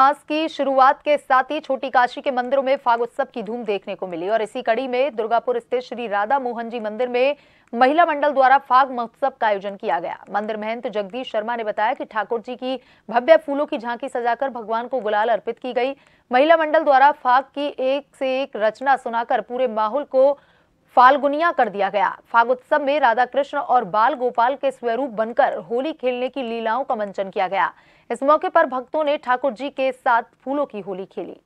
मास की शुरुआत के साथ ही छोटी काशी के मंदिरों में फागोत्सव की धूम देखने को मिली और इसी कड़ी में दुर्गापुर स्थित श्री राधा मोहन जी मंदिर में महिला मंडल द्वारा फाग महोत्सव का आयोजन किया गया मंदिर महंत जगदीश शर्मा ने बताया कि ठाकुर जी की भव्य फूलों की झांकी सजाकर भगवान को गुलाल अर्पित की गई महिला मंडल द्वारा फाग की एक से एक रचना सुनाकर पूरे माहौल को फाल्गुनिया कर दिया गया फागोत्सव में राधा कृष्ण और बाल गोपाल के स्वरूप बनकर होली खेलने की लीलाओं का मंचन किया गया इस मौके पर भक्तों ने ठाकुर जी के साथ फूलों की होली खेली